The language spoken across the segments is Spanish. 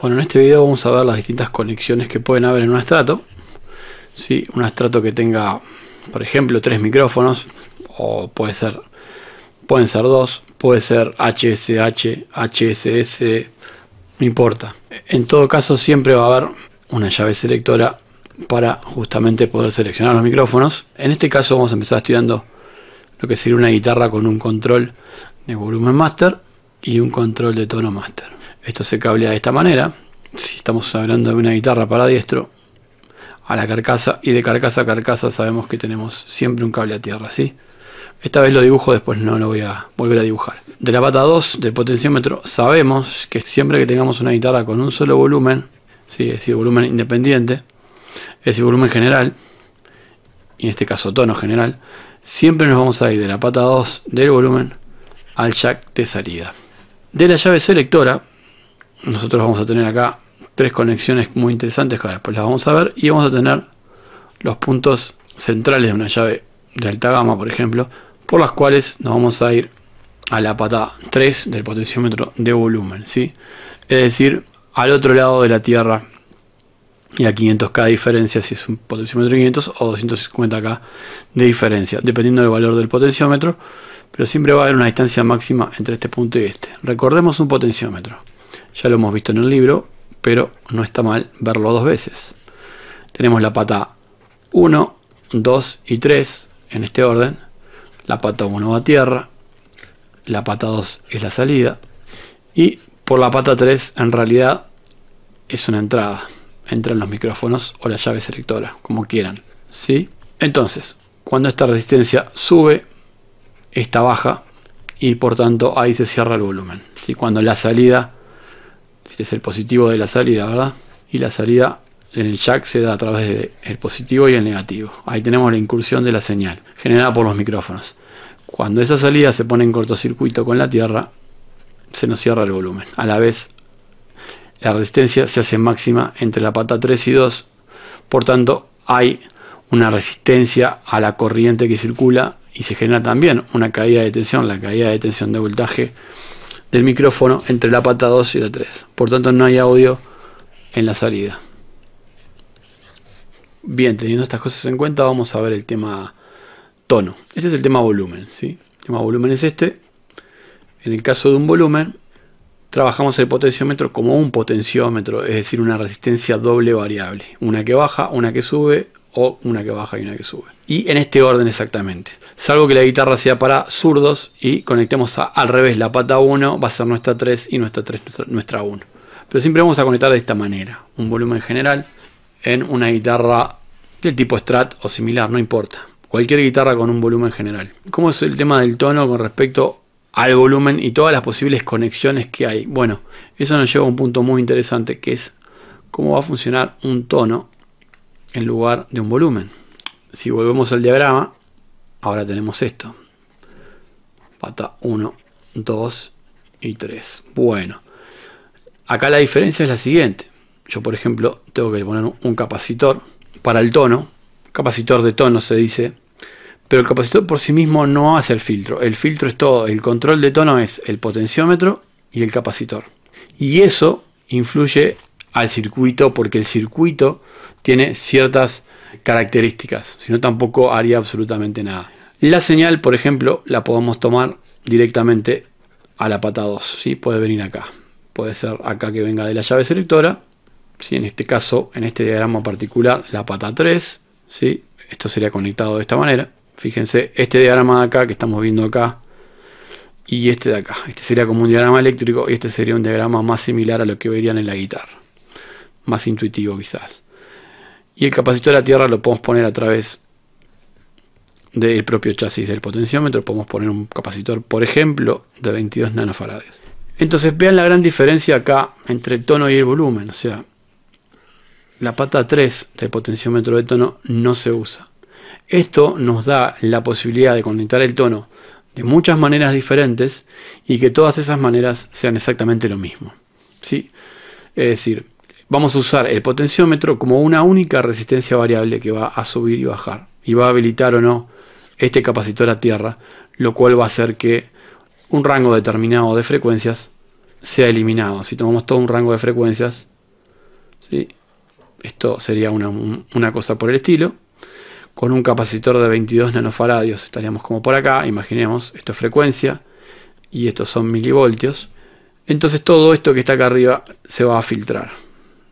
Bueno, en este video vamos a ver las distintas conexiones que pueden haber en un estrato. ¿sí? Un estrato que tenga, por ejemplo, tres micrófonos, o puede ser, pueden ser dos, puede ser HSH, HSS, no importa. En todo caso, siempre va a haber una llave selectora para justamente poder seleccionar los micrófonos. En este caso vamos a empezar estudiando lo que sería una guitarra con un control de volumen master y un control de tono master. Esto se cablea de esta manera. Si estamos hablando de una guitarra para diestro, a la carcasa y de carcasa a carcasa sabemos que tenemos siempre un cable a tierra, ¿sí? Esta vez lo dibujo, después no lo voy a volver a dibujar. De la pata 2 del potenciómetro sabemos que siempre que tengamos una guitarra con un solo volumen, ¿sí? es decir, volumen independiente, es decir, volumen general, y en este caso tono general, siempre nos vamos a ir de la pata 2 del volumen al jack de salida. De la llave selectora nosotros vamos a tener acá tres conexiones muy interesantes que después las vamos a ver y vamos a tener los puntos centrales de una llave de alta gama, por ejemplo, por las cuales nos vamos a ir a la pata 3 del potenciómetro de volumen, ¿sí? Es decir, al otro lado de la Tierra y a 500K de diferencia si es un potenciómetro 500 o 250K de diferencia, dependiendo del valor del potenciómetro, pero siempre va a haber una distancia máxima entre este punto y este. Recordemos un potenciómetro. Ya lo hemos visto en el libro, pero no está mal verlo dos veces. Tenemos la pata 1, 2 y 3 en este orden. La pata 1 va a tierra, la pata 2 es la salida y por la pata 3 en realidad es una entrada. Entran los micrófonos o la llave selectora, como quieran. ¿sí? Entonces, cuando esta resistencia sube, esta baja y por tanto ahí se cierra el volumen. si Cuando la salida este es el positivo de la salida, ¿verdad? Y la salida en el jack se da a través del positivo y el negativo. Ahí tenemos la incursión de la señal generada por los micrófonos. Cuando esa salida se pone en cortocircuito con la tierra, se nos cierra el volumen. A la vez, la resistencia se hace máxima entre la pata 3 y 2. Por tanto, hay una resistencia a la corriente que circula y se genera también una caída de tensión. La caída de tensión de voltaje del micrófono entre la pata 2 y la 3. Por tanto, no hay audio en la salida. Bien, teniendo estas cosas en cuenta, vamos a ver el tema tono. Este es el tema volumen. ¿sí? El tema volumen es este. En el caso de un volumen, trabajamos el potenciómetro como un potenciómetro, es decir, una resistencia doble variable. Una que baja, una que sube, o una que baja y una que sube y en este orden exactamente. Salvo que la guitarra sea para zurdos y conectemos al revés, la pata 1 va a ser nuestra 3 y nuestra 3 nuestra 1. Pero siempre vamos a conectar de esta manera, un volumen general en una guitarra del tipo Strat o similar, no importa. Cualquier guitarra con un volumen general. ¿Cómo es el tema del tono con respecto al volumen y todas las posibles conexiones que hay? Bueno, eso nos lleva a un punto muy interesante que es cómo va a funcionar un tono en lugar de un volumen si volvemos al diagrama, ahora tenemos esto. Pata 1, 2 y 3. Bueno, acá la diferencia es la siguiente. Yo, por ejemplo, tengo que poner un capacitor para el tono. Capacitor de tono se dice. Pero el capacitor por sí mismo no hace el filtro. El filtro es todo. El control de tono es el potenciómetro y el capacitor. Y eso influye al circuito porque el circuito tiene ciertas características, sino tampoco haría absolutamente nada. La señal, por ejemplo, la podemos tomar directamente a la pata 2, ¿sí? puede venir acá. Puede ser acá que venga de la llave selectora, ¿sí? en este caso, en este diagrama particular, la pata 3, ¿sí? esto sería conectado de esta manera. Fíjense, este diagrama de acá que estamos viendo acá y este de acá. Este sería como un diagrama eléctrico y este sería un diagrama más similar a lo que verían en la guitarra. Más intuitivo quizás. Y el capacitor a tierra lo podemos poner a través del propio chasis del potenciómetro. Podemos poner un capacitor, por ejemplo, de 22 nanofaradios. Entonces vean la gran diferencia acá entre el tono y el volumen. O sea, la pata 3 del potenciómetro de tono no se usa. Esto nos da la posibilidad de conectar el tono de muchas maneras diferentes y que todas esas maneras sean exactamente lo mismo. ¿sí? Es decir, Vamos a usar el potenciómetro como una única resistencia variable que va a subir y bajar. Y va a habilitar o no este capacitor a tierra, lo cual va a hacer que un rango determinado de frecuencias sea eliminado. Si tomamos todo un rango de frecuencias, esto sería una, una cosa por el estilo con un capacitor de 22 nanofaradios. Estaríamos como por acá, imaginemos, esto es frecuencia y estos son milivoltios. Entonces todo esto que está acá arriba se va a filtrar.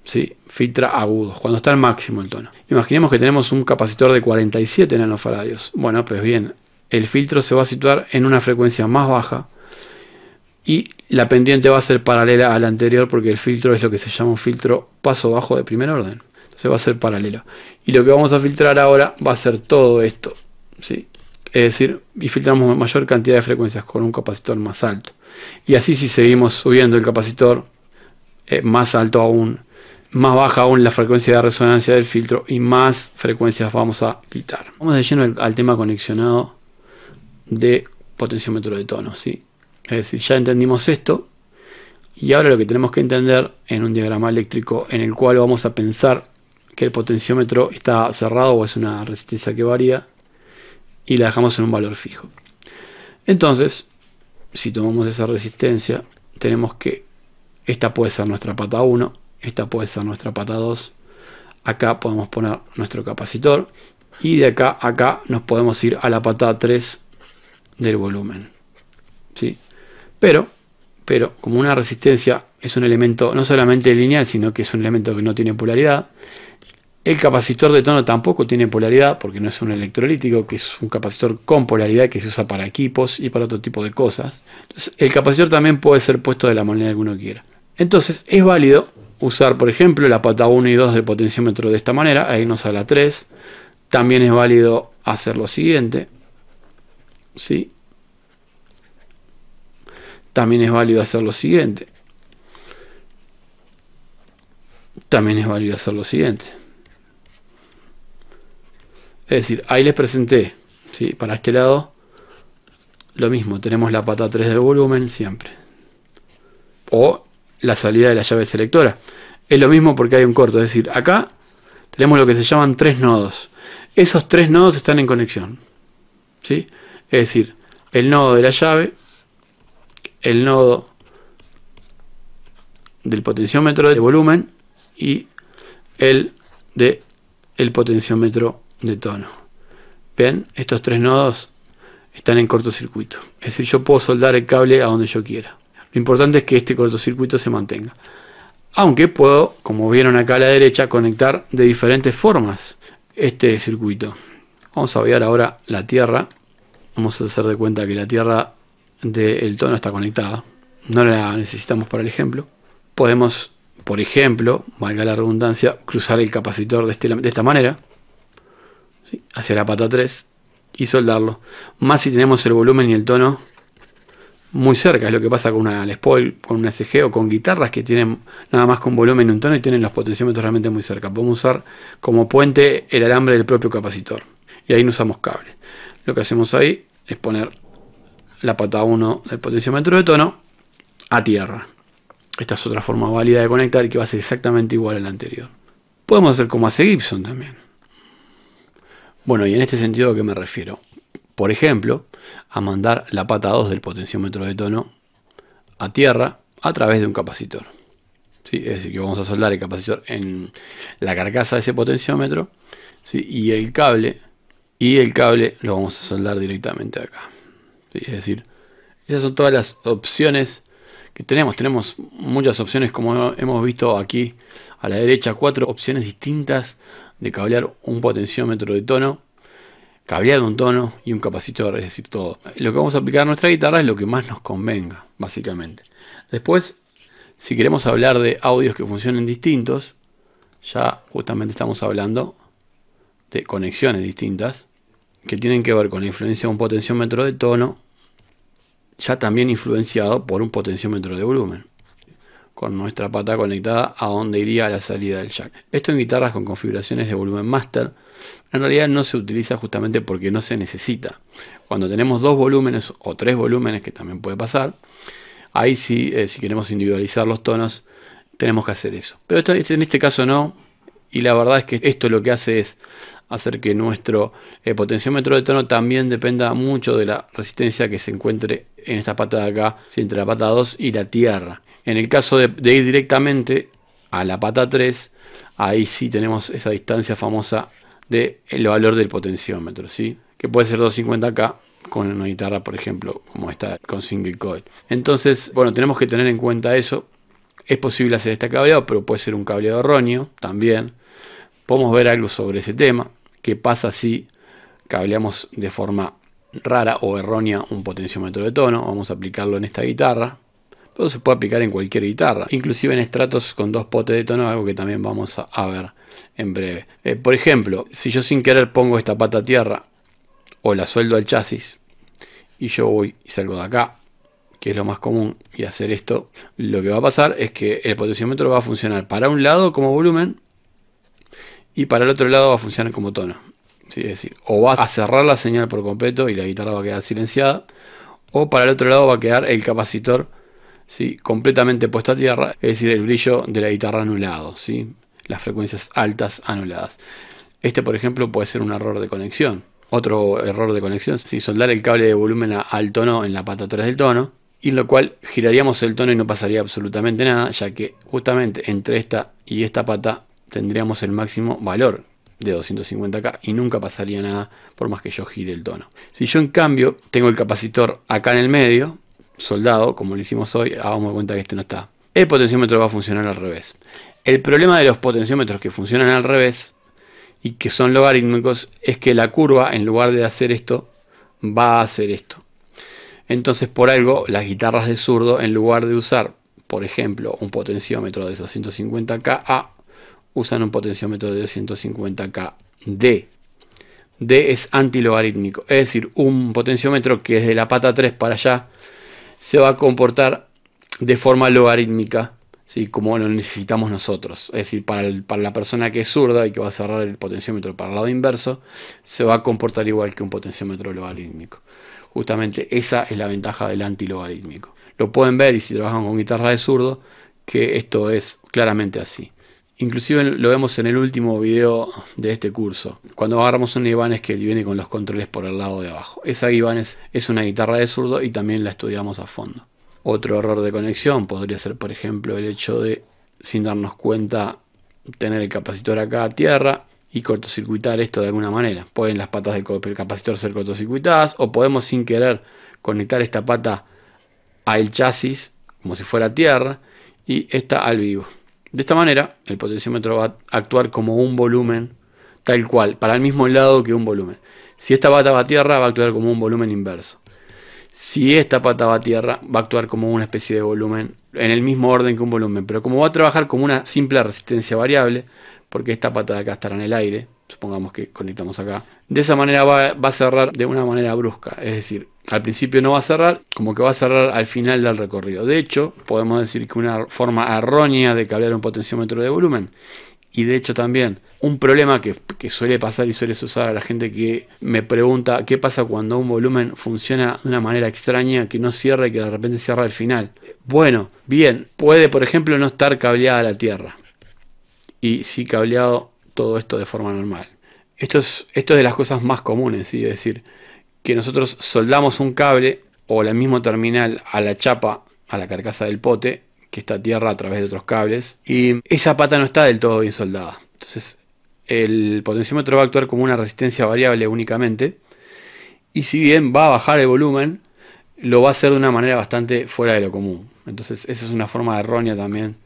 ¿sí? filtra agudos, cuando está al máximo el tono. Imaginemos que tenemos un capacitor de 47 nanofaradios. Bueno, pues bien, el filtro se va a situar en una frecuencia más baja y la pendiente va a ser paralela a la anterior porque el filtro es lo que se llama un filtro paso bajo de primer orden. Entonces va a ser paralelo. Y lo que vamos a filtrar ahora va a ser todo esto. ¿sí? Es decir, y filtramos mayor cantidad de frecuencias con un capacitor más alto. Y así si seguimos subiendo el capacitor, eh, más alto aún, más baja aún la frecuencia de resonancia del filtro y más frecuencias vamos a quitar. Vamos de lleno al, tema conexionado de potenciómetro de tono. ¿sí? Es decir, ya entendimos esto y ahora lo que tenemos que entender en un diagrama eléctrico en el cual vamos a pensar que el potenciómetro está cerrado o es una resistencia que varía y la dejamos en un valor fijo. Entonces, si tomamos esa resistencia, tenemos que esta puede ser nuestra pata 1 esta puede ser nuestra pata 2. Acá podemos poner nuestro capacitor. Y de acá a acá nos podemos ir a la pata 3 del volumen. ¿Sí? Pero, pero como una resistencia es un elemento no solamente lineal, sino que es un elemento que no tiene polaridad, el capacitor de tono tampoco tiene polaridad porque no es un electrolítico, que es un capacitor con polaridad que se usa para equipos y para otro tipo de cosas. el capacitor también puede ser puesto de la manera que uno quiera. Entonces es válido usar, por ejemplo, la pata 1 y 2 del potenciómetro de esta manera, Ahí nos sale la 3. También es válido hacer lo siguiente. ¿sí? También es válido hacer lo siguiente. También es válido hacer lo siguiente. Es decir, ahí les presenté, ¿sí? para este lado, lo mismo, tenemos la pata 3 del volumen siempre. O la salida de la llave selectora. Es lo mismo porque hay un corto, es decir, acá tenemos lo que se llaman tres nodos. Esos tres nodos están en conexión. ¿sí? Es decir, el nodo de la llave, el nodo del potenciómetro de volumen y el de el potenciómetro de tono. Bien, Estos tres nodos están en cortocircuito. Es decir, yo puedo soldar el cable a donde yo quiera. Lo importante es que este cortocircuito se mantenga. Aunque puedo, como vieron acá a la derecha, conectar de diferentes formas este circuito. Vamos a obviar ahora la tierra. Vamos a hacer de cuenta que la tierra del tono está conectada. No la necesitamos para el ejemplo. Podemos, por ejemplo, valga la redundancia, cruzar el capacitor de, este esta manera. Hacia la pata 3 y soldarlo. Más si tenemos el volumen y el tono muy cerca. Es lo que pasa con una Spoil, con un SG o con guitarras que tienen nada más con volumen y un tono y tienen los potenciómetros realmente muy cerca. Podemos usar como puente el alambre del propio capacitor. Y ahí no usamos cables. Lo que hacemos ahí es poner la pata 1 del potenciómetro de tono a tierra. Esta es otra forma válida de conectar y que va a ser exactamente igual a la anterior. Podemos hacer como hace Gibson también. Bueno, y en este sentido a qué me refiero. Por ejemplo, a mandar la pata 2 del potenciómetro de tono a tierra a través de un capacitor. ¿Sí? Es decir, que vamos a soldar el capacitor en la carcasa de ese potenciómetro y el cable y el cable lo vamos a soldar directamente acá. Es decir, esas son todas las opciones que tenemos. Tenemos muchas opciones como hemos visto aquí a la derecha, cuatro opciones distintas de cablear un potenciómetro de tono de un tono y un capacitor, es decir, todo. Lo que vamos a aplicar a nuestra guitarra es lo que más nos convenga, básicamente. Después, si queremos hablar de audios que funcionen distintos, ya justamente estamos hablando de conexiones distintas que tienen que ver con la influencia de un potenciómetro de tono, ya también influenciado por un potenciómetro de volumen, con nuestra pata conectada a donde iría la salida del jack. Esto en guitarras con configuraciones de volumen master en realidad no se utiliza justamente porque no se necesita. Cuando tenemos dos volúmenes o tres volúmenes, que también puede pasar, ahí sí, eh, si queremos individualizar los tonos, tenemos que hacer eso. Pero este, en este caso no, y la verdad es que esto lo que hace es hacer que nuestro eh, potenciómetro de tono también dependa mucho de la resistencia que se encuentre en esta pata de acá, entre la pata 2 y la tierra. En el caso de, de ir directamente a la pata 3, ahí sí tenemos esa distancia famosa el valor del potenciómetro, ¿sí? que puede ser 250K con una guitarra, por ejemplo, como esta con single coil. Entonces, bueno, tenemos que tener en cuenta eso. Es posible hacer este cableado, pero puede ser un cableado erróneo también. Podemos ver algo sobre ese tema, qué pasa si cableamos de forma rara o errónea un potenciómetro de tono. Vamos a aplicarlo en esta guitarra, pero se puede aplicar en cualquier guitarra, inclusive en estratos con dos potes de tono, algo que también vamos a ver en breve. Eh, por ejemplo, si yo sin querer pongo esta pata a tierra o la sueldo al chasis y yo voy y salgo de acá, que es lo más común, y hacer esto, lo que va a pasar es que el potenciómetro va a funcionar para un lado como volumen y para el otro lado va a funcionar como tono. Es decir, o va a cerrar la señal por completo y la guitarra va a quedar silenciada, o para el otro lado va a quedar el capacitor ¿sí? completamente puesto a tierra, es decir, el brillo de la guitarra anulado. ¿sí? las frecuencias altas anuladas. Este, por ejemplo, puede ser un error de conexión. Otro error de conexión, si soldar el cable de volumen al tono en la pata tras del tono, y lo cual giraríamos el tono y no pasaría absolutamente nada, ya que justamente entre esta y esta pata tendríamos el máximo valor de 250K y nunca pasaría nada por más que yo gire el tono. Si yo en cambio tengo el capacitor acá en el medio, soldado, como lo hicimos hoy, hagamos cuenta que este no está. El potenciómetro va a funcionar al revés. El problema de los potenciómetros que funcionan al revés y que son logarítmicos es que la curva, en lugar de hacer esto, va a hacer esto. Entonces, por algo, las guitarras de zurdo, en lugar de usar, por ejemplo, un potenciómetro de 250K usan un potenciómetro de 250K D. D es antilogarítmico, es decir, un potenciómetro que es de la pata 3 para allá se va a comportar de forma logarítmica como lo necesitamos nosotros. Es decir, para, para, la persona que es zurda y que va a cerrar el potenciómetro para el lado inverso, se va a comportar igual que un potenciómetro logarítmico. Justamente esa es la ventaja del antilogarítmico. Lo pueden ver y si trabajan con guitarra de zurdo, que esto es claramente así. Inclusive lo vemos en el último video de este curso, cuando agarramos un Ibanez que viene con los controles por el lado de abajo. Esa Ibanez es una guitarra de zurdo y también la estudiamos a fondo. Otro error de conexión podría ser, por ejemplo, el hecho de, sin darnos cuenta, tener el capacitor acá a tierra y cortocircuitar esto de alguna manera. Pueden las patas del capacitor ser cortocircuitadas o podemos sin querer conectar esta pata al chasis como si fuera tierra y esta al vivo. De esta manera, el potenciómetro va a actuar como un volumen tal cual, para el mismo lado que un volumen. Si esta pata va a tierra, va a actuar como un volumen inverso si esta pata va a tierra, va a actuar como una especie de volumen, en el mismo orden que un volumen, pero como va a trabajar como una simple resistencia variable, porque esta pata de acá estará en el aire, supongamos que conectamos acá, de esa manera va, a cerrar de una manera brusca, es decir, al principio no va a cerrar, como que va a cerrar al final del recorrido. De hecho, podemos decir que una forma errónea de cablear un potenciómetro de volumen y de hecho también, un problema que, suele pasar y suele usar a la gente que me pregunta qué pasa cuando un volumen funciona de una manera extraña, que no cierra y que de repente cierra al final. Bueno, bien, puede por ejemplo no estar cableada la tierra. Y si cableado todo esto de forma normal. Esto es, esto de las cosas más comunes, es decir, que nosotros soldamos un cable o la mismo terminal a la chapa, a la carcasa del pote, que está tierra a través de otros cables. Y esa pata no está del todo bien soldada. Entonces el potenciómetro va a actuar como una resistencia variable únicamente. Y si bien va a bajar el volumen, lo va a hacer de una manera bastante fuera de lo común. Entonces esa es una forma errónea también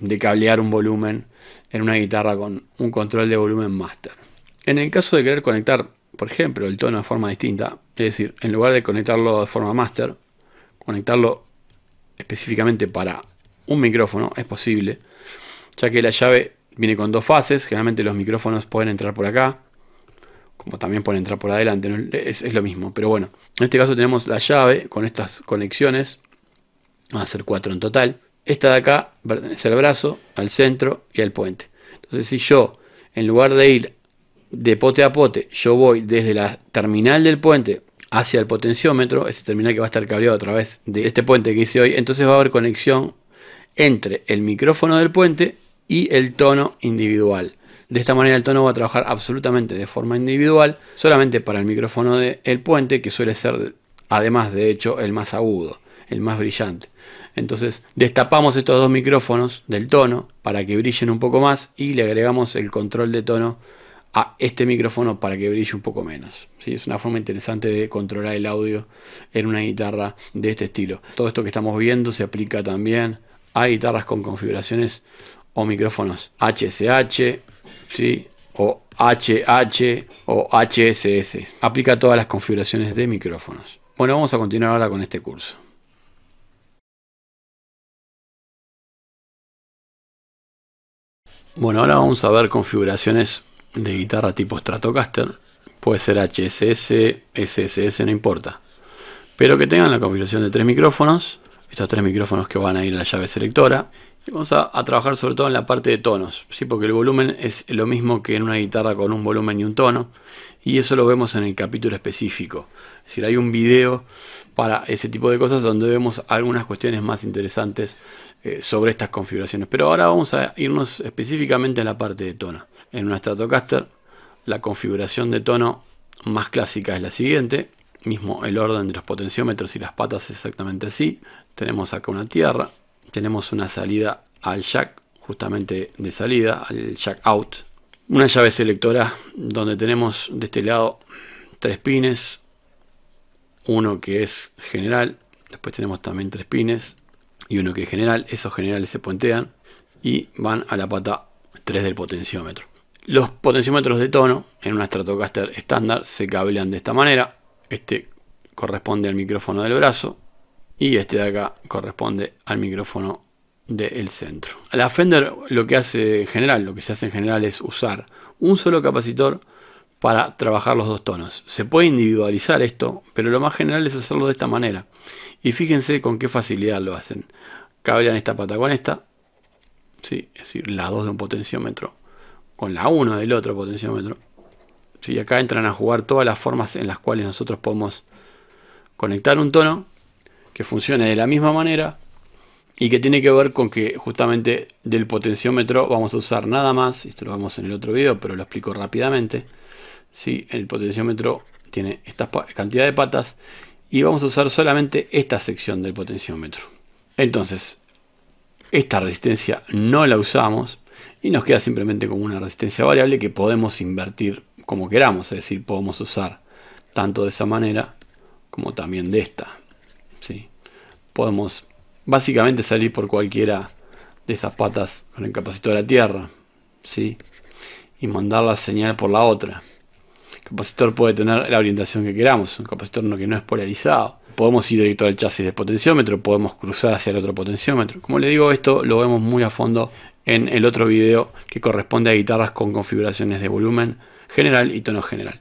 de cablear un volumen en una guitarra con un control de volumen master. En el caso de querer conectar, por ejemplo, el tono de forma distinta, es decir, en lugar de conectarlo de forma master, conectarlo específicamente para un micrófono, es posible, ya que la llave viene con dos fases, generalmente los micrófonos pueden entrar por acá, como también pueden entrar por adelante, es, lo mismo, pero bueno, en este caso tenemos la llave con estas conexiones, van a ser cuatro en total, esta de acá pertenece al brazo, al centro y al puente. Entonces si yo, en lugar de ir de pote a pote, yo voy desde la terminal del puente hacia el potenciómetro, ese terminal que va a estar cableado a través de este puente que hice hoy, entonces va a haber conexión entre el micrófono del puente y el tono individual. De esta manera el tono va a trabajar absolutamente de forma individual, solamente para el micrófono del puente, que suele ser además de hecho el más agudo, el más brillante. Entonces destapamos estos dos micrófonos del tono para que brillen un poco más y le agregamos el control de tono a este micrófono para que brille un poco menos. Es una forma interesante de controlar el audio en una guitarra de este estilo. Todo esto que estamos viendo se aplica también hay guitarras con configuraciones o micrófonos HSH, ¿sí? o HH o HSS. Aplica todas las configuraciones de micrófonos. Bueno, vamos a continuar ahora con este curso. Bueno, ahora vamos a ver configuraciones de guitarra tipo Stratocaster. Puede ser HSS, SSS, no importa. Pero que tengan la configuración de tres micrófonos estos tres micrófonos que van a ir a la llave selectora. Y vamos a, trabajar sobre todo en la parte de tonos, ¿sí? porque el volumen es lo mismo que en una guitarra con un volumen y un tono. Y eso lo vemos en el capítulo específico. Es decir, hay un video para ese tipo de cosas donde vemos algunas cuestiones más interesantes eh, sobre estas configuraciones. Pero ahora vamos a irnos específicamente en la parte de tono. En una Stratocaster la configuración de tono más clásica es la siguiente. Mismo el orden de los potenciómetros y las patas es exactamente así tenemos acá una tierra, tenemos una salida al jack, justamente de salida, al jack out. Una llave selectora donde tenemos de este lado tres pines, uno que es general, después tenemos también tres pines y uno que es general, esos generales se puentean y van a la pata 3 del potenciómetro. Los potenciómetros de tono en una Stratocaster estándar se cablean de esta manera. Este corresponde al micrófono del brazo, y este de acá corresponde al micrófono del centro. La Fender lo que hace en general, lo que se hace en general es usar un solo capacitor para trabajar los dos tonos. Se puede individualizar esto, pero lo más general es hacerlo de esta manera. Y fíjense con qué facilidad lo hacen. Cablean esta pata con esta, ¿sí? es decir, las dos de un potenciómetro con la 1 del otro potenciómetro. ¿sí? Acá entran a jugar todas las formas en las cuales nosotros podemos conectar un tono que funcione de la misma manera y que tiene que ver con que justamente del potenciómetro vamos a usar nada más, esto lo vamos en el otro video, pero lo explico rápidamente. si El potenciómetro tiene esta cantidad de patas y vamos a usar solamente esta sección del potenciómetro. Entonces, esta resistencia no la usamos y nos queda simplemente como una resistencia variable que podemos invertir como queramos, es decir, podemos usar tanto de esa manera como también de esta. Podemos básicamente salir por cualquiera de esas patas con el capacitor de la Tierra, ¿sí? Y mandar la señal por la otra. El capacitor puede tener la orientación que queramos, un capacitor no, que no es polarizado. Podemos ir directo al chasis de potenciómetro, podemos cruzar hacia el otro potenciómetro. Como le digo, esto lo vemos muy a fondo en el otro video que corresponde a guitarras con configuraciones de volumen general y tono general.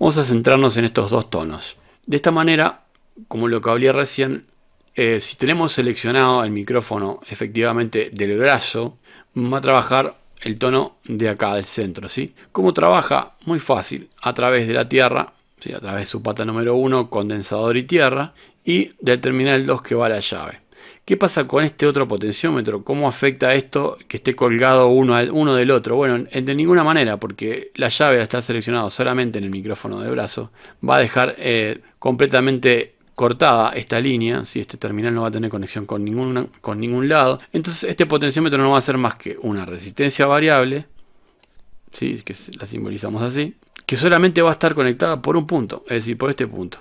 Vamos a centrarnos en estos dos tonos. De esta manera como lo que hablé recién, eh, si tenemos seleccionado el micrófono efectivamente del brazo, va a trabajar el tono de acá, del centro. ¿sí? ¿Cómo trabaja? Muy fácil, a través de la tierra, ¿sí? a través de su pata número 1, condensador y tierra, y del terminal 2 que va a la llave. ¿Qué pasa con este otro potenciómetro? ¿Cómo afecta esto que esté colgado uno, uno del otro? Bueno, de ninguna manera, porque la llave está estar seleccionada solamente en el micrófono del brazo, va a dejar eh, completamente cortada esta línea, si este terminal no va a tener conexión con, ninguna, con ningún lado, entonces este potenciómetro no va a ser más que una resistencia variable, ¿sí? que la simbolizamos así, que solamente va a estar conectada por un punto, es decir, por este punto.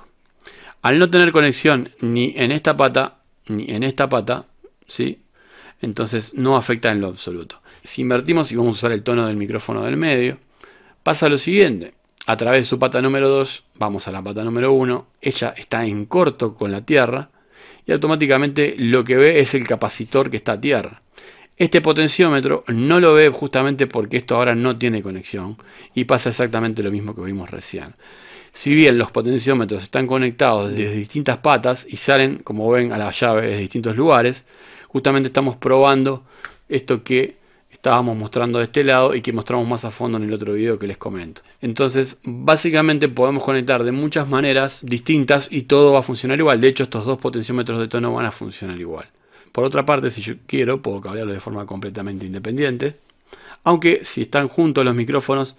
Al no tener conexión ni en esta pata, ni en esta pata, ¿sí? entonces no afecta en lo absoluto. Si invertimos y vamos a usar el tono del micrófono del medio, pasa lo siguiente a través de su pata número 2, vamos a la pata número 1, ella está en corto con la Tierra y automáticamente lo que ve es el capacitor que está a Tierra. Este potenciómetro no lo ve justamente porque esto ahora no tiene conexión y pasa exactamente lo mismo que vimos recién. Si bien los potenciómetros están conectados desde distintas patas y salen, como ven, a la llave de distintos lugares, justamente estamos probando esto que estábamos mostrando de este lado y que mostramos más a fondo en el otro video que les comento. Entonces, básicamente podemos conectar de muchas maneras distintas y todo va a funcionar igual. De hecho, estos dos potenciómetros de tono van a funcionar igual. Por otra parte, si yo quiero, puedo cablearlo de forma completamente independiente. Aunque si están juntos los micrófonos,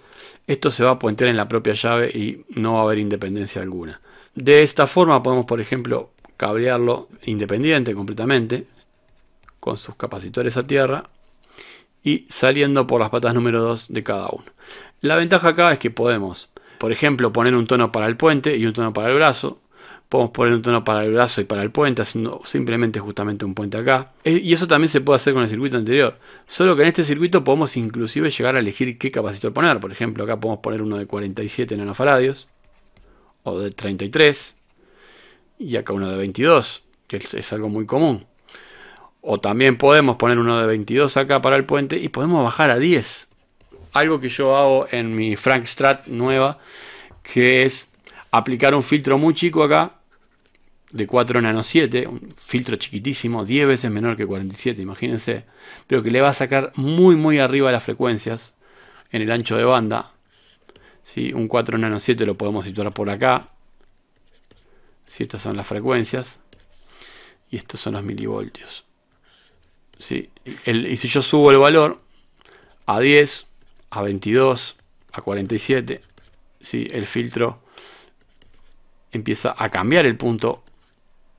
esto se va a puentear en la propia llave y no va a haber independencia alguna. De esta forma podemos, por ejemplo, cablearlo independiente completamente con sus capacitores a tierra y saliendo por las patas número 2 de cada uno. La ventaja acá es que podemos, por ejemplo, poner un tono para el puente y un tono para el brazo. Podemos poner un tono para el brazo y para el puente, haciendo simplemente justamente un puente acá. Eh, y eso también se puede hacer con el circuito anterior. Solo que en este circuito podemos inclusive llegar a elegir qué capacitor poner. Por ejemplo, acá podemos poner uno de 47 nanofaradios. O de 33. Y acá uno de 22. Que es algo muy común. O también podemos poner uno de 22 acá para el puente y podemos bajar a 10. Algo que yo hago en mi Frank Strat nueva, que es aplicar un filtro muy chico acá, de 4 nano 7, un filtro chiquitísimo, 10 veces menor que 47, imagínense, pero que le va a sacar muy muy arriba las frecuencias en el ancho de banda. ¿Sí? Un 4 nano 7 lo podemos situar por acá. Si Estas son las frecuencias. Y estos son los milivoltios y si yo subo el valor a 10, a 22, a 47, ¿sí? el filtro empieza a cambiar el punto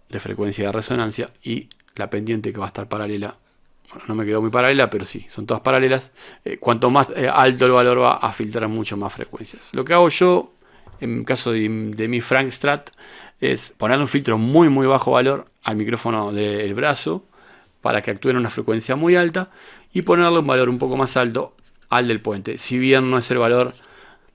de frecuencia de resonancia y la pendiente que va a estar paralela. Bueno, no me quedó muy paralela, pero sí, son todas paralelas. Eh, cuanto más eh, alto el valor va a filtrar mucho más frecuencias. Lo que hago yo, en caso de, de mi Frank Strat, es poner un filtro muy, muy bajo valor al micrófono del brazo para que actúe en una frecuencia muy alta y ponerle un valor un poco más alto al del puente. Si bien no es el valor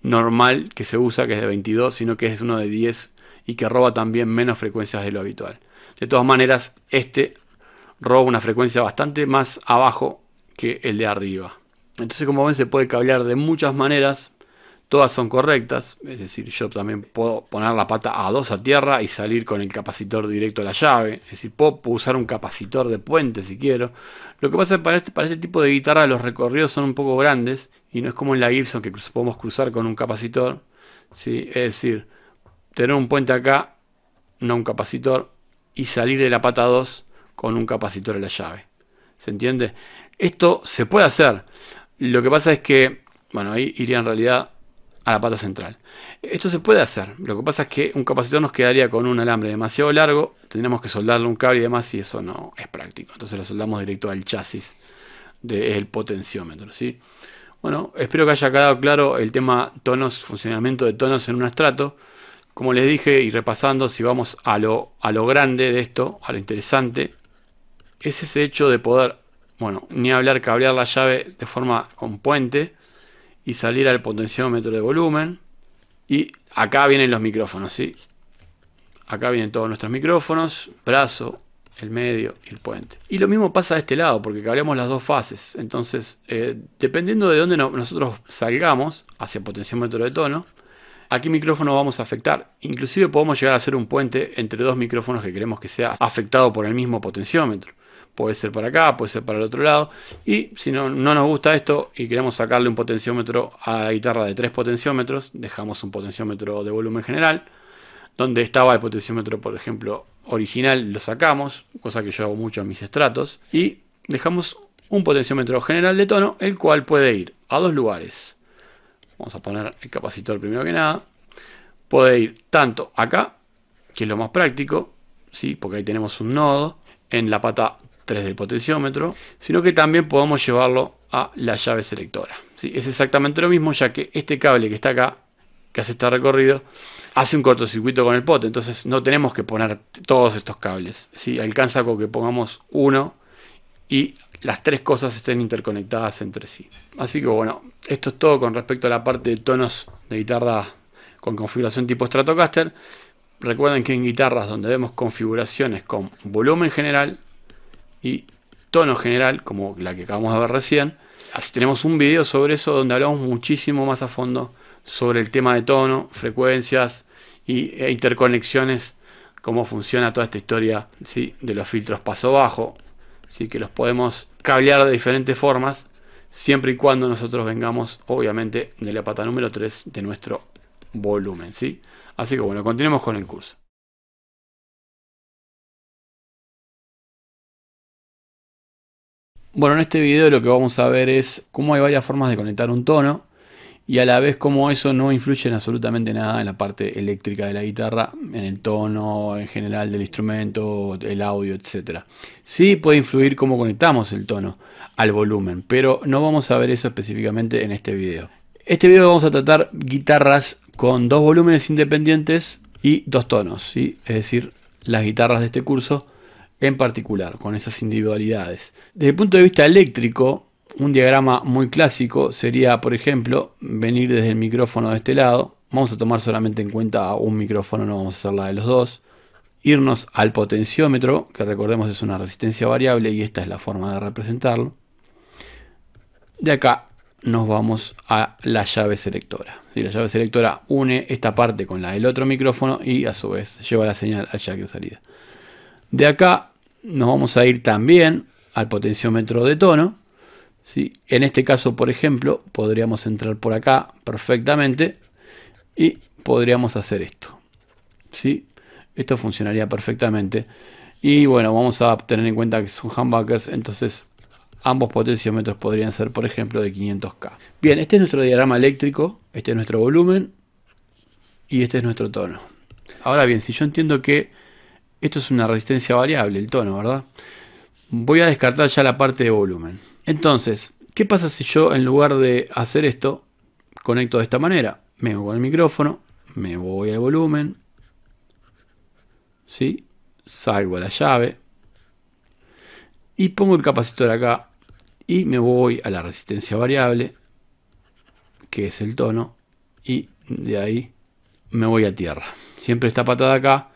normal que se usa, que es de 22, sino que es uno de 10 y que roba también menos frecuencias de lo habitual. De todas maneras, este roba una frecuencia bastante más abajo que el de arriba. Entonces, como ven, se puede cablear de muchas maneras Todas son correctas, es decir, yo también puedo poner la pata A2 a tierra y salir con el capacitor directo a la llave. Es decir, puedo usar un capacitor de puente si quiero. Lo que pasa es que para este, para este tipo de guitarra los recorridos son un poco grandes y no es como en la Gibson que podemos cruzar con un capacitor. ¿sí? Es decir, tener un puente acá, no un capacitor, y salir de la pata 2 con un capacitor a la llave. ¿Se entiende? Esto se puede hacer. Lo que pasa es que, bueno, ahí iría en realidad a la pata central. Esto se puede hacer, lo que pasa es que un capacitor nos quedaría con un alambre demasiado largo, tendríamos que soldarle un cable y demás y eso no es práctico. Entonces lo soldamos directo al chasis del potenciómetro. ¿sí? Bueno, espero que haya quedado claro el tema tonos, funcionamiento de tonos en un estrato. Como les dije y repasando, si vamos a lo, a lo grande de esto, a lo interesante, es ese hecho de poder, bueno, ni hablar cablear la llave de forma con puente, y salir al potenciómetro de volumen. Y acá vienen los micrófonos, ¿sí? Acá vienen todos nuestros micrófonos, brazo, el medio y el puente. Y lo mismo pasa de este lado, porque cableamos las dos fases. Entonces, eh, dependiendo de dónde nosotros salgamos, hacia potenciómetro de tono, aquí micrófono vamos a afectar. Inclusive podemos llegar a hacer un puente entre dos micrófonos que queremos que sea afectado por el mismo potenciómetro puede ser para acá, puede ser para el otro lado. Y si no, no nos gusta esto y queremos sacarle un potenciómetro a la guitarra de tres potenciómetros, dejamos un potenciómetro de volumen general, donde estaba el potenciómetro, por ejemplo, original, lo sacamos, cosa que yo hago mucho en mis estratos, y dejamos un potenciómetro general de tono, el cual puede ir a dos lugares. Vamos a poner el capacitor primero que nada. Puede ir tanto acá, que es lo más práctico, ¿sí? porque ahí tenemos un nodo, en la pata 3 del potenciómetro, sino que también podemos llevarlo a la llave selectora. ¿Sí? Es exactamente lo mismo, ya que este cable que está acá, que hace este recorrido, hace un cortocircuito con el pote, entonces no tenemos que poner todos estos cables. ¿sí? Alcanza con que pongamos uno y las tres cosas estén interconectadas entre sí. Así que bueno, esto es todo con respecto a la parte de tonos de guitarra con configuración tipo Stratocaster. Recuerden que en guitarras donde vemos configuraciones con volumen general, y tono general, como la que acabamos de ver recién. Así tenemos un video sobre eso donde hablamos muchísimo más a fondo sobre el tema de tono, frecuencias e interconexiones, cómo funciona toda esta historia ¿sí? de los filtros paso bajo, Así que los podemos cablear de diferentes formas, siempre y cuando nosotros vengamos, obviamente, de la pata número 3 de nuestro volumen. ¿sí? Así que bueno, continuemos con el curso. Bueno, en este video lo que vamos a ver es cómo hay varias formas de conectar un tono y a la vez cómo eso no influye en absolutamente nada en la parte eléctrica de la guitarra, en el tono en general del instrumento, el audio, etc. Sí puede influir cómo conectamos el tono al volumen, pero no vamos a ver eso específicamente en este video. Este video vamos a tratar guitarras con dos volúmenes independientes y dos tonos, ¿sí? es decir, las guitarras de este curso en particular, con esas individualidades. Desde el punto de vista eléctrico, un diagrama muy clásico sería, por ejemplo, venir desde el micrófono de este lado. Vamos a tomar solamente en cuenta un micrófono, no vamos a hacer la de los dos. Irnos al potenciómetro, que recordemos es una resistencia variable y esta es la forma de representarlo. De acá nos vamos a la llave selectora. La llave selectora une esta parte con la del otro micrófono y a su vez lleva la señal al jack de salida. De acá nos vamos a ir también al potenciómetro de tono. En este caso, por ejemplo, podríamos entrar por acá perfectamente y podríamos hacer esto. ¿sí? Esto funcionaría perfectamente. Y bueno, vamos a tener en cuenta que son humbuckers, entonces ambos potenciómetros podrían ser, por ejemplo, de 500K. Bien, este es nuestro diagrama eléctrico, este es nuestro volumen y este es nuestro tono. Ahora bien, si yo entiendo que esto es una resistencia variable, el tono, ¿verdad? Voy a descartar ya la parte de volumen. Entonces, ¿qué pasa si yo en lugar de hacer esto, conecto de esta manera? Me voy con el micrófono, me voy al volumen, ¿sí? Salgo a la llave y pongo el capacitor acá y me voy a la resistencia variable, que es el tono, y de ahí me voy a tierra. Siempre esta patada acá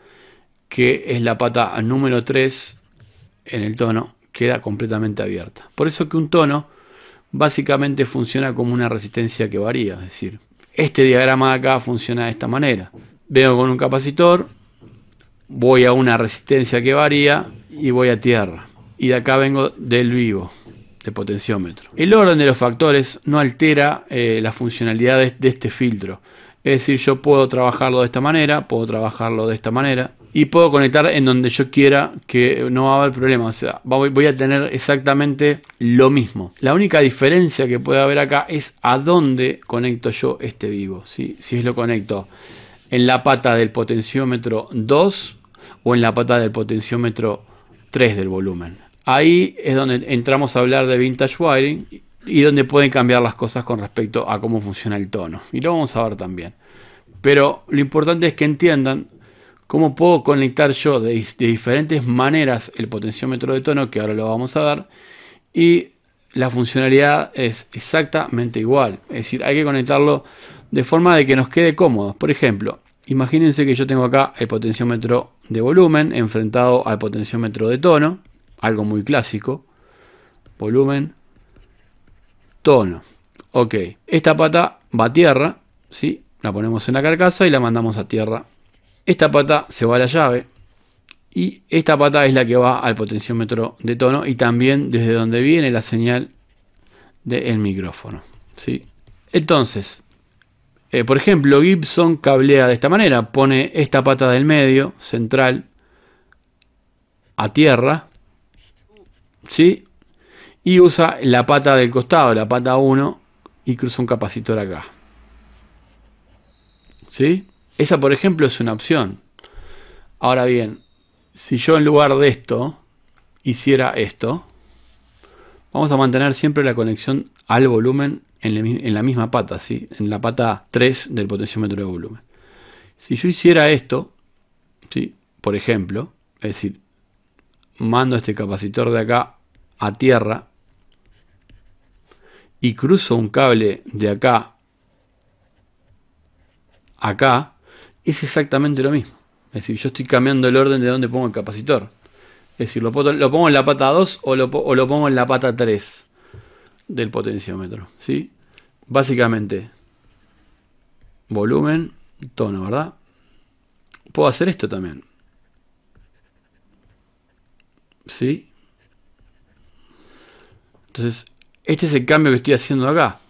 que es la pata número 3 en el tono, queda completamente abierta. Por eso que un tono básicamente funciona como una resistencia que varía, es decir, este diagrama de acá funciona de esta manera. Vengo con un capacitor, voy a una resistencia que varía y voy a tierra. Y de acá vengo del vivo, de potenciómetro. El orden de los factores no altera eh, las funcionalidades de este filtro. Es decir, yo puedo trabajarlo de esta manera, puedo trabajarlo de esta manera y puedo conectar en donde yo quiera que no va a haber problema. O sea, voy a tener exactamente lo mismo. La única diferencia que puede haber acá es a dónde conecto yo este vivo. ¿sí? Si es lo conecto en la pata del potenciómetro 2 o en la pata del potenciómetro 3 del volumen. Ahí es donde entramos a hablar de vintage wiring y donde pueden cambiar las cosas con respecto a cómo funciona el tono. Y lo vamos a ver también. Pero lo importante es que entiendan cómo puedo conectar yo de, diferentes maneras el potenciómetro de tono, que ahora lo vamos a ver, y la funcionalidad es exactamente igual. Es decir, hay que conectarlo de forma de que nos quede cómodo. Por ejemplo, imagínense que yo tengo acá el potenciómetro de volumen enfrentado al potenciómetro de tono, algo muy clásico. Volumen, tono. Ok, esta pata va a tierra, ¿sí? La ponemos en la carcasa y la mandamos a tierra. Esta pata se va a la llave y esta pata es la que va al potenciómetro de tono y también desde donde viene la señal del micrófono, ¿sí? Entonces, eh, por ejemplo, Gibson cablea de esta manera, pone esta pata del medio, central, a tierra, ¿sí? y usa la pata del costado, la pata 1 y cruza un capacitor acá. ¿Sí? Esa por ejemplo es una opción. Ahora bien, si yo en lugar de esto hiciera esto, vamos a mantener siempre la conexión al volumen en, la misma pata, ¿sí? en la pata 3 del potenciómetro de volumen. Si yo hiciera esto, ¿sí? por ejemplo, es decir, mando este capacitor de acá a tierra y cruzo un cable de acá acá, es exactamente lo mismo. Es decir, yo estoy cambiando el orden de donde pongo el capacitor. Es decir, lo, pongo en la pata 2 o lo, pongo en la pata 3 del potenciómetro. ¿sí? Básicamente, volumen, tono, ¿verdad? Puedo hacer esto también. ¿Sí? Entonces, este es el cambio que estoy haciendo acá.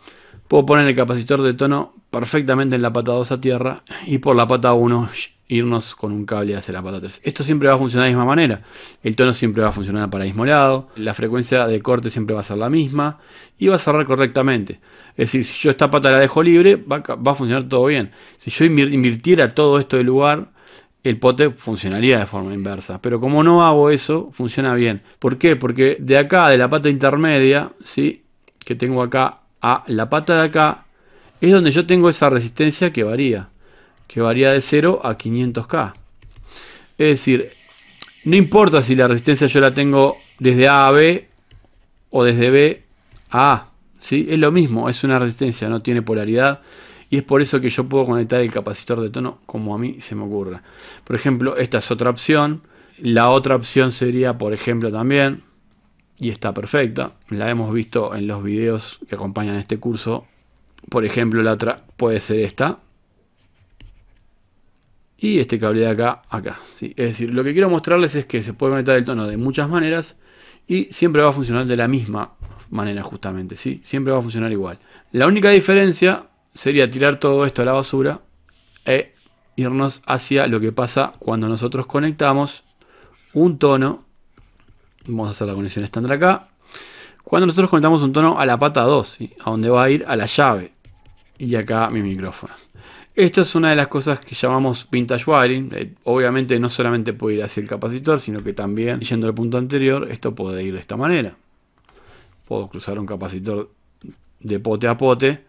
Puedo poner el capacitor de tono perfectamente en la pata 2 a tierra y por la pata 1 irnos con un cable hacia la pata 3. Esto siempre va a funcionar de la misma manera. El tono siempre va a funcionar para mismo lado, la frecuencia de corte siempre va a ser la misma y va a cerrar correctamente. Es decir, si yo esta pata la dejo libre, va, va a funcionar todo bien. Si yo invirtiera todo esto de lugar, el pote funcionaría de forma inversa. Pero como no hago eso, funciona bien. ¿Por qué? Porque de acá, de la pata intermedia, ¿sí? que tengo acá a la pata de acá, es donde yo tengo esa resistencia que varía, que varía de 0 a 500K. Es decir, no importa si la resistencia yo la tengo desde A a B o desde B a A. ¿sí? Es lo mismo, es una resistencia, no tiene polaridad. Y es por eso que yo puedo conectar el capacitor de tono como a mí se me ocurra. Por ejemplo, esta es otra opción. La otra opción sería, por ejemplo, también y está perfecta. La hemos visto en los videos que acompañan este curso. Por ejemplo, la otra puede ser esta. Y este cable de acá, acá. ¿sí? Es decir, lo que quiero mostrarles es que se puede conectar el tono de muchas maneras y siempre va a funcionar de la misma manera justamente. ¿sí? Siempre va a funcionar igual. La única diferencia sería tirar todo esto a la basura e irnos hacia lo que pasa cuando nosotros conectamos un tono Vamos a hacer la conexión estándar acá. Cuando nosotros conectamos un tono a la pata 2, a donde va a ir a la llave. Y acá mi micrófono. Esto es una de las cosas que llamamos vintage wiring. Eh, obviamente no solamente puede ir hacia el capacitor, sino que también, yendo al punto anterior, esto puede ir de esta manera. Puedo cruzar un capacitor de pote a pote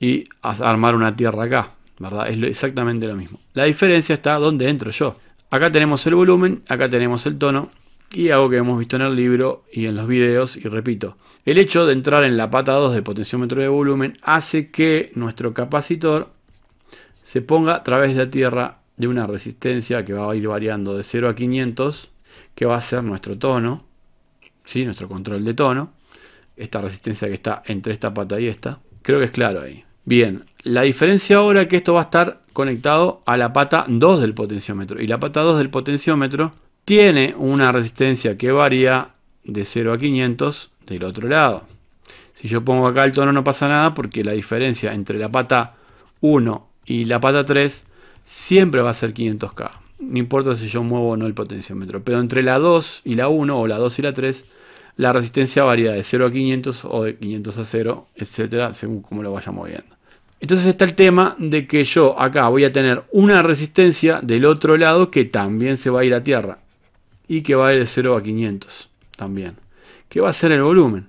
y armar una tierra acá. ¿verdad? Es exactamente lo mismo. La diferencia está donde entro yo. Acá tenemos el volumen, acá tenemos el tono y algo que hemos visto en el libro y en los videos, y repito, el hecho de entrar en la pata 2 del potenciómetro de volumen hace que nuestro capacitor se ponga a través de la tierra de una resistencia que va a ir variando de 0 a 500, que va a ser nuestro tono, ¿sí? nuestro control de tono, esta resistencia que está entre esta pata y esta, creo que es claro ahí. Bien, la diferencia ahora es que esto va a estar conectado a la pata 2 del potenciómetro, y la pata 2 del potenciómetro tiene una resistencia que varía de 0 a 500 del otro lado. Si yo pongo acá el tono no pasa nada porque la diferencia entre la pata 1 y la pata 3 siempre va a ser 500K. No importa si yo muevo o no el potenciómetro. Pero entre la 2 y la 1 o la 2 y la 3 la resistencia varía de 0 a 500 o de 500 a 0, etcétera, según como lo vaya moviendo. Entonces está el tema de que yo acá voy a tener una resistencia del otro lado que también se va a ir a tierra y que va de 0 a 500 también, que va a ser el volumen.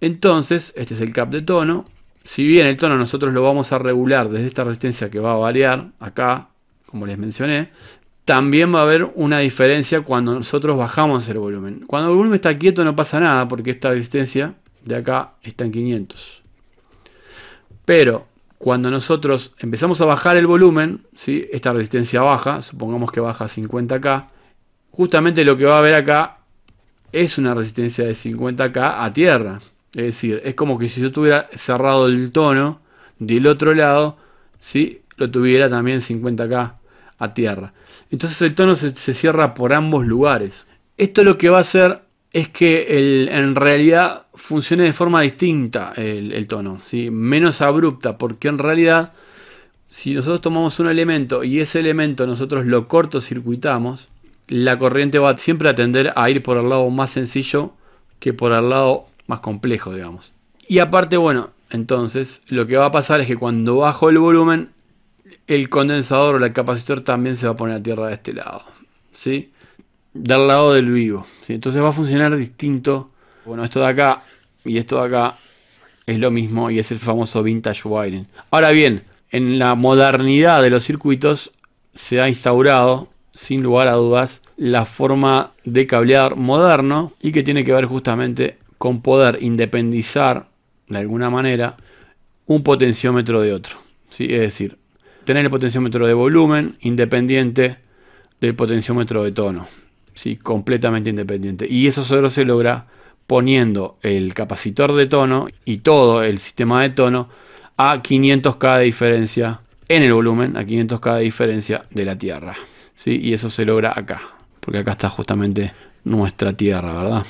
Entonces, este es el cap de tono. Si bien el tono nosotros lo vamos a regular desde esta resistencia que va a variar acá, como les mencioné, también va a haber una diferencia cuando nosotros bajamos el volumen. Cuando el volumen está quieto no pasa nada porque esta resistencia de acá está en 500. Pero cuando nosotros empezamos a bajar el volumen, si esta resistencia baja, supongamos que baja 50K, justamente lo que va a ver acá es una resistencia de 50K a tierra. Es decir, es como que si yo tuviera cerrado el tono del otro lado, ¿sí? lo tuviera también 50K a tierra. Entonces el tono se, cierra por ambos lugares. Esto lo que va a hacer es que en realidad funcione de forma distinta el, tono, ¿sí? menos abrupta, porque en realidad si nosotros tomamos un elemento y ese elemento nosotros lo cortocircuitamos, la corriente va siempre a tender a ir por el lado más sencillo que por el lado más complejo, digamos. Y aparte, bueno, entonces lo que va a pasar es que cuando bajo el volumen, el condensador o el capacitor también se va a poner a tierra de este lado, ¿sí? Del lado del vivo, ¿sí? Entonces va a funcionar distinto. Bueno, esto de acá y esto de acá es lo mismo y es el famoso vintage wiring. Ahora bien, en la modernidad de los circuitos se ha instaurado sin lugar a dudas, la forma de cablear moderno y que tiene que ver justamente con poder independizar, de alguna manera, un potenciómetro de otro. ¿sí? Es decir, tener el potenciómetro de volumen independiente del potenciómetro de tono. ¿sí? Completamente independiente. Y eso solo se logra poniendo el capacitor de tono y todo el sistema de tono a 500K de diferencia en el volumen, a 500K de diferencia de la Tierra. Y eso se logra acá, porque acá está justamente nuestra tierra, ¿verdad?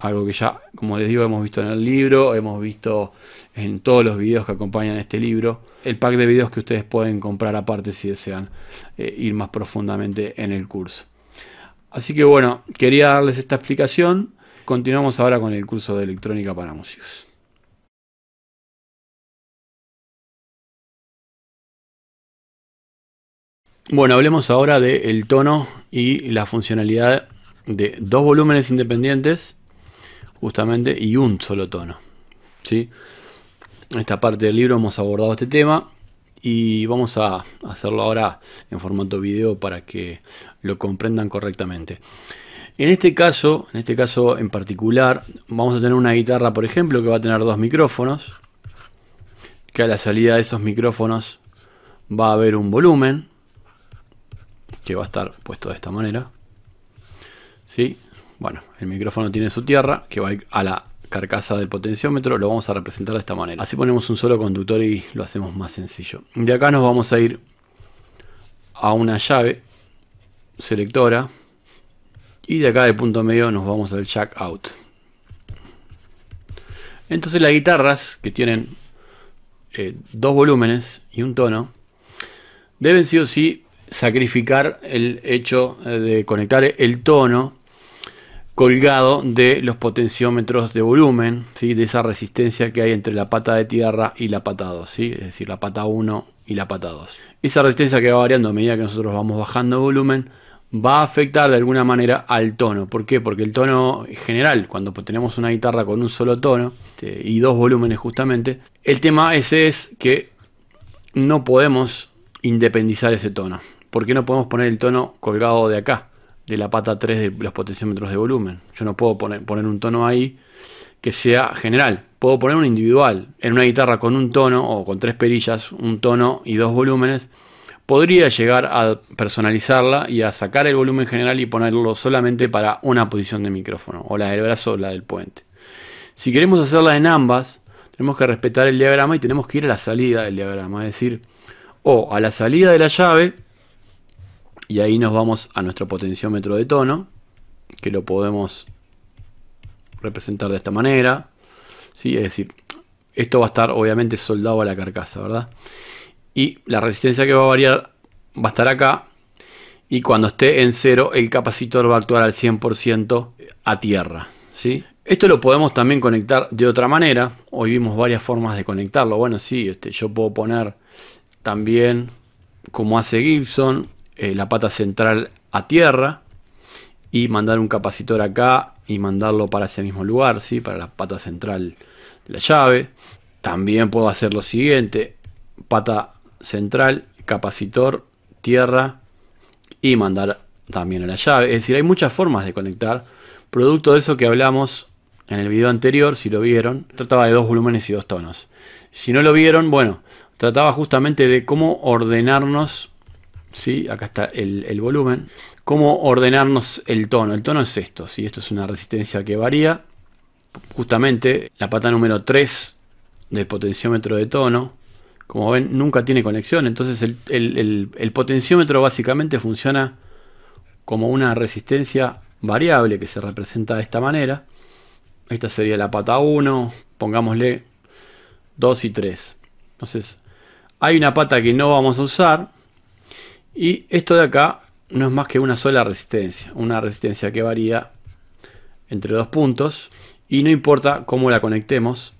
Algo que ya, como les digo, hemos visto en el libro, hemos visto en todos los videos que acompañan este libro, el pack de videos que ustedes pueden comprar aparte si desean eh, ir más profundamente en el curso. Así que bueno, quería darles esta explicación. Continuamos ahora con el curso de electrónica para músicos. Bueno, hablemos ahora del tono y la funcionalidad de dos volúmenes independientes, justamente, y un solo tono. ¿sí? En esta parte del libro hemos abordado este tema y vamos a hacerlo ahora en formato video para que lo comprendan correctamente. En este caso, en este caso en particular, vamos a tener una guitarra, por ejemplo, que va a tener dos micrófonos, que a la salida de esos micrófonos va a haber un volumen, que va a estar puesto de esta manera. ¿Sí? Bueno, el micrófono tiene su tierra, que va a ir a la carcasa del potenciómetro, lo vamos a representar de esta manera. Así ponemos un solo conductor y lo hacemos más sencillo. De acá nos vamos a ir a una llave selectora y de acá del punto medio nos vamos al jack out. Entonces las guitarras que tienen eh, dos volúmenes y un tono deben sí o sí sacrificar el hecho eh, de conectar el tono colgado de los potenciómetros de volumen, ¿sí? de esa resistencia que hay entre la pata de tierra y la pata 2, ¿sí? es decir, la pata 1 y la pata 2. Esa resistencia que va variando a medida que nosotros vamos bajando volumen va a afectar de alguna manera al tono. ¿Por qué? Porque el tono general, cuando pues tenemos una guitarra con un solo tono este, y dos volúmenes justamente, el tema ese es que no podemos independizar ese tono. ¿por qué no podemos poner el tono colgado de acá? De la pata 3 de los potenciómetros de volumen. Yo no puedo poner, poner un tono ahí que sea general. Puedo poner un individual. En una guitarra con un tono o con tres perillas, un tono y dos volúmenes, podría llegar a personalizarla y a sacar el volumen general y ponerlo solamente para una posición de micrófono, o la del brazo o la del puente. Si queremos hacerla en ambas, tenemos que respetar el diagrama y tenemos que ir a la salida del diagrama, es decir, o a la salida de la llave y ahí nos vamos a nuestro potenciómetro de tono, que lo podemos representar de esta manera. ¿sí? Es decir, esto va a estar obviamente soldado a la carcasa, ¿verdad? Y la resistencia que va a variar va a estar acá. Y cuando esté en cero, el capacitor va a actuar al 100% a tierra. ¿sí? Esto lo podemos también conectar de otra manera. Hoy vimos varias formas de conectarlo. Bueno, sí, este, yo puedo poner también, como hace Gibson, eh, la pata central a tierra y mandar un capacitor acá y mandarlo para ese mismo lugar, ¿sí? para la pata central de la llave. También puedo hacer lo siguiente, pata central, capacitor, tierra y mandar también a la llave. Es decir, hay muchas formas de conectar. Producto de eso que hablamos en el video anterior, si lo vieron, trataba de dos volúmenes y dos tonos. Si no lo vieron, bueno, trataba justamente de cómo ordenarnos ¿sí? acá está el, volumen. ¿Cómo ordenarnos el tono? El tono es esto, si esto es una resistencia que varía. Justamente la pata número 3 del potenciómetro de tono, como ven, nunca tiene conexión. Entonces el, el potenciómetro básicamente funciona como una resistencia variable que se representa de esta manera. Esta sería la pata 1, pongámosle 2 y 3. Entonces hay una pata que no vamos a usar, y esto de acá no es más que una sola resistencia, una resistencia que varía entre dos puntos y no importa cómo la conectemos,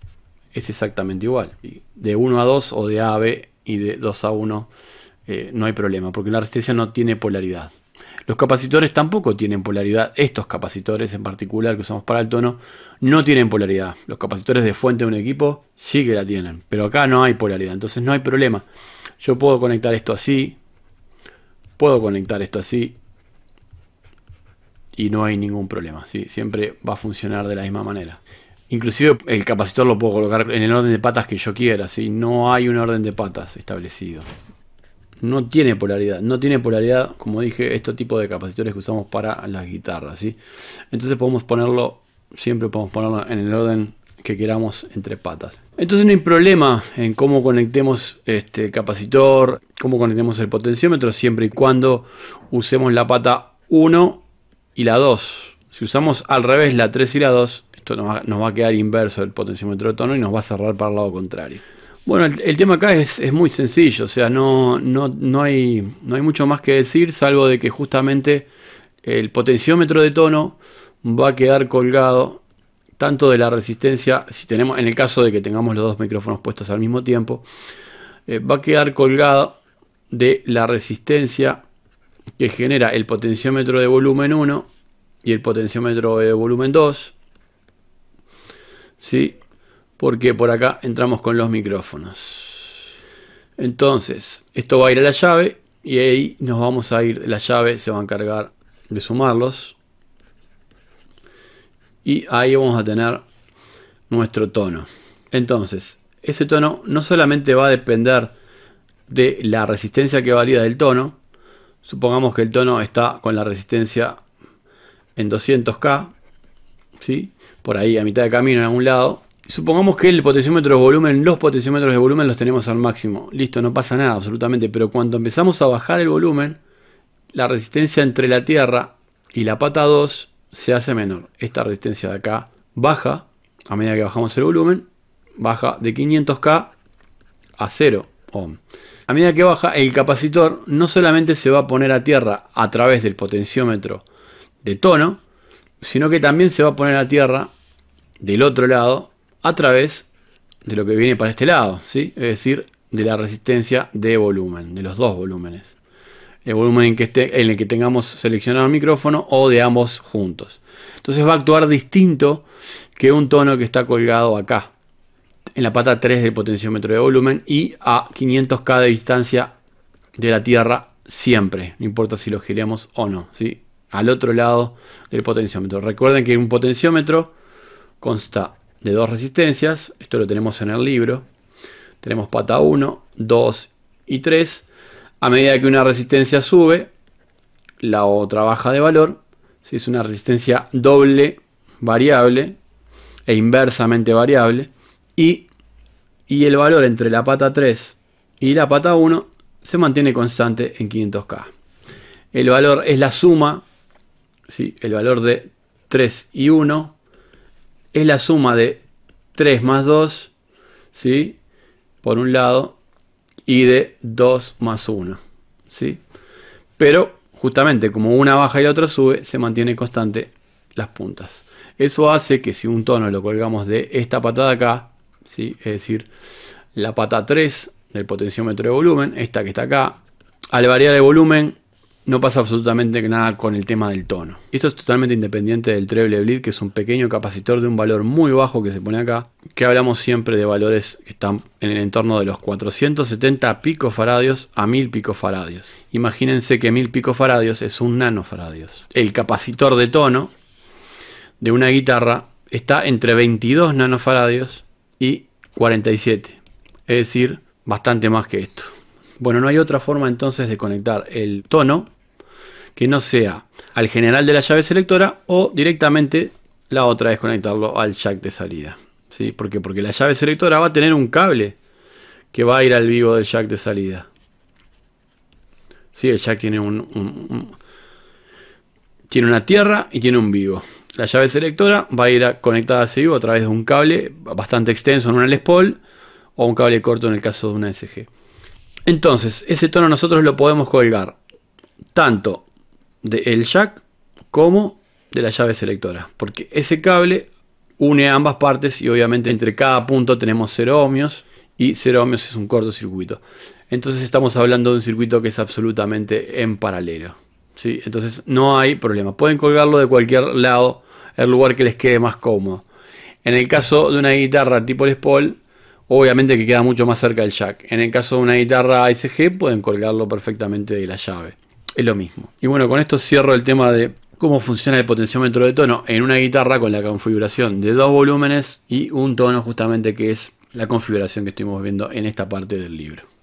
es exactamente igual. De 1 a 2 o de A a B y de 2 a 1 eh, no hay problema porque la resistencia no tiene polaridad. Los capacitores tampoco tienen polaridad. Estos capacitores en particular que usamos para el tono no tienen polaridad. Los capacitores de fuente de un equipo sí que la tienen, pero acá no hay polaridad, entonces no hay problema. Yo puedo conectar esto así, puedo conectar esto así y no hay ningún problema, ¿sí? siempre va a funcionar de la misma manera. Inclusive el capacitor lo puedo colocar en el orden de patas que yo quiera, ¿sí? no hay un orden de patas establecido. No tiene polaridad, no tiene polaridad, como dije, este tipo de capacitores que usamos para las guitarras. ¿sí? Entonces podemos ponerlo, siempre podemos ponerlo en el orden que queramos entre patas. Entonces no hay problema en cómo conectemos este capacitor, cómo conectemos el potenciómetro, siempre y cuando usemos la pata 1 y la 2. Si usamos al revés la 3 y la 2, esto nos va, a quedar inverso el potenciómetro de tono y nos va a cerrar para el lado contrario. Bueno, el, tema acá es, es, muy sencillo, o sea, no, no, no, hay, no hay mucho más que decir, salvo de que justamente el potenciómetro de tono va a quedar colgado tanto de la resistencia, si tenemos, en el caso de que tengamos los dos micrófonos puestos al mismo tiempo, eh, va a quedar colgado de la resistencia que genera el potenciómetro de volumen 1 y el potenciómetro de volumen 2. ¿Sí? Porque por acá entramos con los micrófonos. Entonces, esto va a ir a la llave y ahí nos vamos a ir, la llave se va a encargar de sumarlos y ahí vamos a tener nuestro tono. Entonces, ese tono no solamente va a depender de la resistencia que varía del tono, supongamos que el tono está con la resistencia en 200K, ¿sí? por ahí a mitad de camino en algún lado, supongamos que el potenciómetro de volumen, los potenciómetros de volumen los tenemos al máximo. Listo, no pasa nada absolutamente, pero cuando empezamos a bajar el volumen, la resistencia entre la tierra y la pata 2 se hace menor. Esta resistencia de acá baja a medida que bajamos el volumen, baja de 500K a 0 ohm. A medida que baja, el capacitor no solamente se va a poner a tierra a través del potenciómetro de tono, sino que también se va a poner a tierra del otro lado a través de lo que viene para este lado, ¿sí? es decir, de la resistencia de volumen, de los dos volúmenes el volumen en el que tengamos seleccionado el micrófono o de ambos juntos. Entonces va a actuar distinto que un tono que está colgado acá, en la pata 3 del potenciómetro de volumen y a 500K de distancia de la Tierra siempre, no importa si lo giramos o no, al otro lado del potenciómetro. Recuerden que un potenciómetro consta de dos resistencias, esto lo tenemos en el libro, tenemos pata 1, 2 y 3, a medida que una resistencia sube, la otra baja de valor. Si es una resistencia doble variable e inversamente variable. Y, y el valor entre la pata 3 y la pata 1 se mantiene constante en 500K. El valor es la suma, ¿sí? el valor de 3 y 1 es la suma de 3 más 2, ¿sí? por un lado, y de 2 más 1. ¿sí? Pero justamente como una baja y la otra sube, se mantiene constante las puntas. Eso hace que si un tono lo colgamos de esta patada acá, ¿sí? es decir, la pata 3 del potenciómetro de volumen, esta que está acá, al variar el volumen no pasa absolutamente nada con el tema del tono. Esto es totalmente independiente del treble bleed, que es un pequeño capacitor de un valor muy bajo que se pone acá, que hablamos siempre de valores que están en el entorno de los 470 picofaradios a 1000 picofaradios. Imagínense que 1000 picofaradios es un nanofaradios. El capacitor de tono de una guitarra está entre 22 nanofaradios y 47, es decir, bastante más que esto. Bueno, no hay otra forma entonces de conectar el tono que no sea al general de la llave selectora o directamente la otra es conectarlo al jack de salida. ¿Sí? ¿Por qué? Porque la llave selectora va a tener un cable que va a ir al vivo del jack de salida. ¿Sí? El jack tiene un, tiene una tierra y tiene un vivo. La llave selectora va a ir conectada a ese vivo a través de un cable bastante extenso en una Les Paul o un cable corto en el caso de una SG. Entonces, ese tono nosotros lo podemos colgar tanto el jack como de la llave selectora, porque ese cable une ambas partes y obviamente entre cada punto tenemos 0 ohmios y 0 ohmios es un cortocircuito. Entonces estamos hablando de un circuito que es absolutamente en paralelo. ¿sí? Entonces no hay problema. Pueden colgarlo de cualquier lado, el lugar que les quede más cómodo. En el caso de una guitarra tipo Les Paul, obviamente que queda mucho más cerca del jack. En el caso de una guitarra ASG pueden colgarlo perfectamente de la llave es lo mismo. Y bueno, con esto cierro el tema de cómo funciona el potenciómetro de tono en una guitarra con la configuración de dos volúmenes y un tono justamente que es la configuración que estuvimos viendo en esta parte del libro.